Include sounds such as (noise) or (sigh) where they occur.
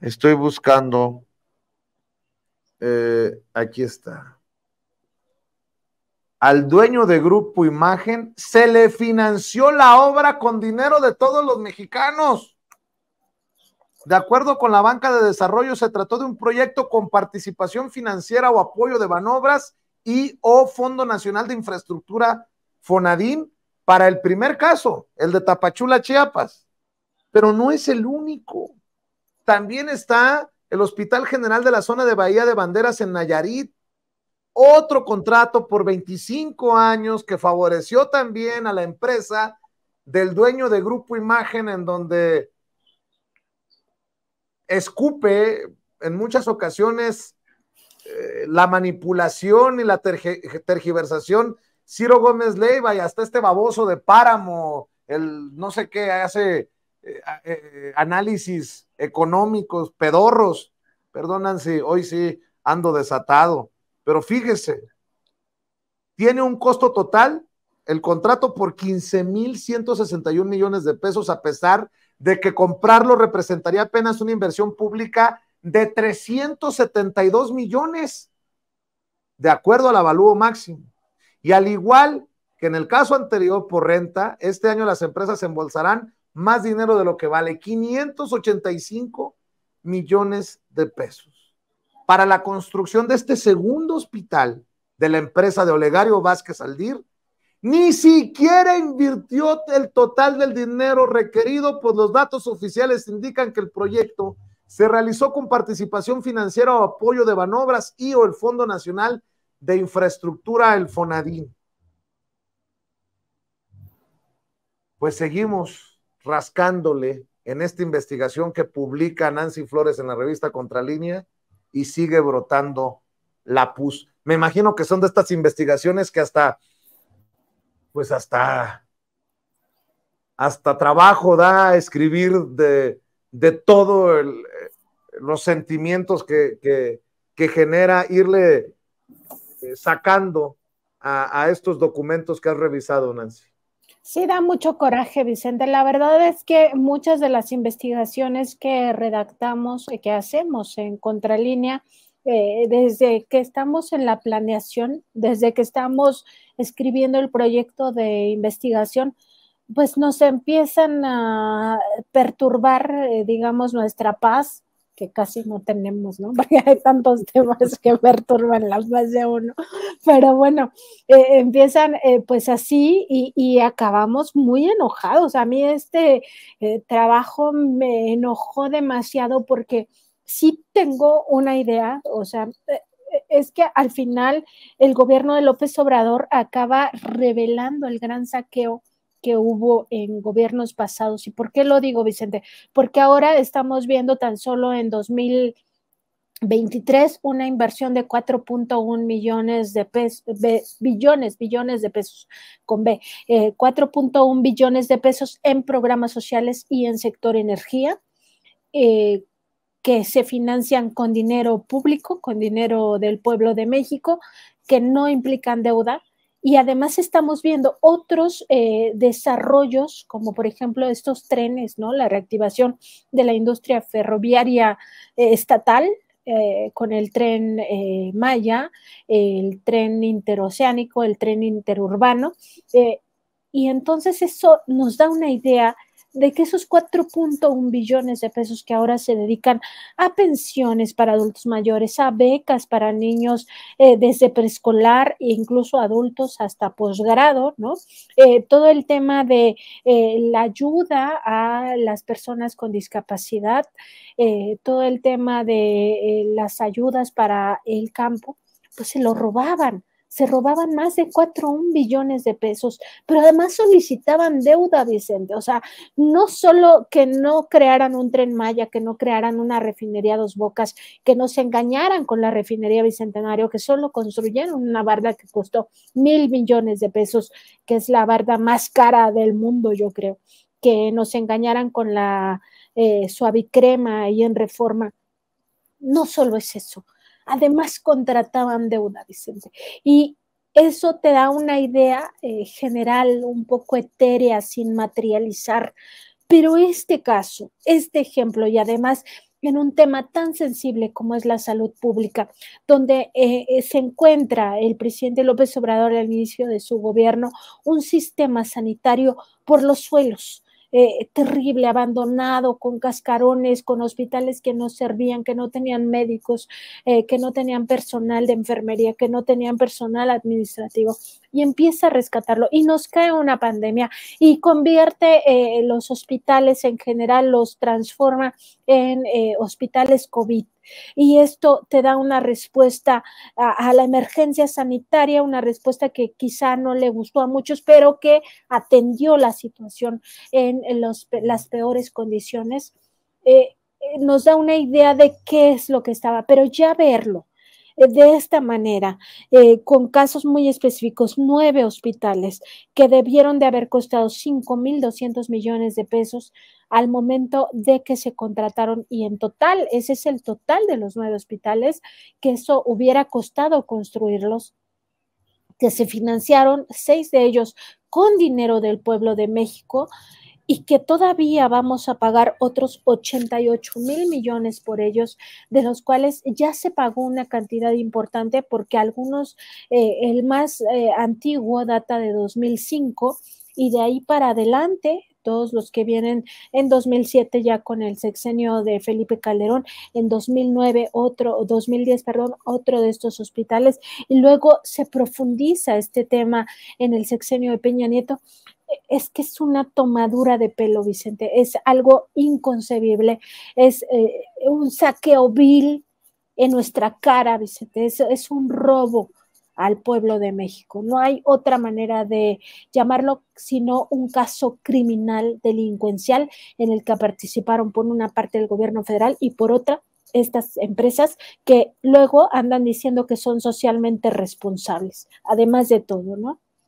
Estoy buscando. Eh, aquí está. Al dueño de Grupo Imagen se le financió la obra con dinero de todos los mexicanos. De acuerdo con la banca de desarrollo, se trató de un proyecto con participación financiera o apoyo de Banobras y o Fondo Nacional de Infraestructura Fonadín para el primer caso, el de Tapachula, Chiapas. Pero no es el único. También está el Hospital General de la Zona de Bahía de Banderas en Nayarit. Otro contrato por 25 años que favoreció también a la empresa del dueño de Grupo Imagen, en donde escupe en muchas ocasiones eh, la manipulación y la tergiversación. Ciro Gómez Leiva y hasta este baboso de Páramo, el no sé qué, hace eh, eh, análisis económicos, pedorros. si hoy sí ando desatado. Pero fíjese, tiene un costo total el contrato por 15.161 millones de pesos, a pesar de que comprarlo representaría apenas una inversión pública de 372 millones, de acuerdo al avalúo máximo. Y al igual que en el caso anterior por renta, este año las empresas embolsarán más dinero de lo que vale, 585 millones de pesos, para la construcción de este segundo hospital de la empresa de Olegario Vázquez Aldir, ni siquiera invirtió el total del dinero requerido, pues los datos oficiales indican que el proyecto se realizó con participación financiera o apoyo de Banobras y o el Fondo Nacional de Infraestructura, el FONADIN. Pues seguimos rascándole en esta investigación que publica Nancy Flores en la revista Contralínea y sigue brotando la pus. Me imagino que son de estas investigaciones que hasta, pues hasta, hasta trabajo da escribir de, de todo los sentimientos que, que, genera irle eh, sacando a, a estos documentos que has revisado, Nancy. Sí, da mucho coraje, Vicente. La verdad es que muchas de las investigaciones que redactamos y que hacemos en Contralínea, eh, desde que estamos en la planeación, desde que estamos escribiendo el proyecto de investigación, pues nos empiezan a perturbar, eh, digamos, nuestra paz, casi no tenemos, ¿no? (laughs) Porque hay tantos temas que perturban la paz de uno. Pero bueno, eh, empiezan eh, pues así y, acabamos muy enojados. A mí este eh, trabajo me enojó demasiado porque sí tengo una idea, o sea, es que al final el gobierno de López Obrador acaba revelando el gran saqueo que hubo en gobiernos pasados. ¿Y por qué lo digo, Vicente? Porque ahora estamos viendo tan solo en 2023 una inversión de 4.1 millones de pesos, billones, billones de pesos, con B, 4.1 eh, billones de pesos en programas sociales y en sector energía. Eh, que se financian con dinero público, con dinero del pueblo de México, que no implican deuda, y además estamos viendo otros eh, desarrollos, como por ejemplo estos trenes, ¿no? La reactivación de la industria ferroviaria eh, estatal, eh, con el tren Maya, el tren interoceánico, el tren interurbano. y entonces eso nos da una idea de que esos 4.1 billones de pesos que ahora se dedican a pensiones para adultos mayores, a becas para niños eh, desde preescolar e incluso adultos hasta posgrado, ¿no? Eh, todo el tema de eh, la ayuda a las personas con discapacidad, todo el tema de las ayudas para el campo, pues se lo robaban se robaban más de 4 billones de pesos, pero además solicitaban deuda, Vicente. O sea, no solo que no crearan un tren Maya, que no crearan una refinería Dos Bocas, que no se engañaran con la refinería Bicentenario, que solo construyeron una barda que costó mil millones de pesos, que es la barda más cara del mundo, yo creo, que nos engañaran con la eh, suavicrema y en reforma. No solo es eso, Además, contrataban deuda, Vicente. Y eso te da una idea eh, general, un poco etérea, sin materializar. Pero este caso, este ejemplo, y además en un tema tan sensible como es la salud pública, donde eh, eh, se encuentra el presidente López Obrador al inicio de su gobierno un sistema sanitario por los suelos, eh, terrible, abandonado, con cascarones, con hospitales que no servían, que no tenían médicos, eh, que no tenían personal de enfermería, que no tenían personal administrativo y empieza a rescatarlo. Y nos cae una pandemia y convierte eh, los hospitales en general, los transforma en eh, hospitales COVID. Y esto te da una respuesta a, la emergencia sanitaria, una respuesta que quizá no le gustó a muchos, pero que atendió la situación en las peores condiciones. Eh, nos da una idea de qué es lo que estaba, pero ya verlo, eh, de esta manera, eh, con casos muy específicos, nueve hospitales que debieron de haber costado 5.200 millones de pesos al momento de que se contrataron y en total, ese es el total de los nueve hospitales que eso hubiera costado construirlos, que se financiaron seis de ellos con dinero del pueblo de México y que todavía vamos a pagar otros 88 mil millones por ellos, de los cuales ya se pagó una cantidad importante porque algunos, eh, el más eh, antiguo data de 2005 y de ahí para adelante todos los que vienen en 2007 ya con el sexenio de Felipe Calderón, en 2009 otro, 2010, perdón, otro de estos hospitales y luego se profundiza este tema en el sexenio de Peña Nieto es que es una tomadura de pelo, Vicente, es algo inconcebible, es eh, un saqueo vil en nuestra cara, Vicente, es, un robo al pueblo de México. No hay otra manera de llamarlo sino un caso criminal delincuencial en el que participaron por una parte el gobierno federal y por otra estas empresas que luego andan diciendo que son socialmente responsables, además de todo, ¿no?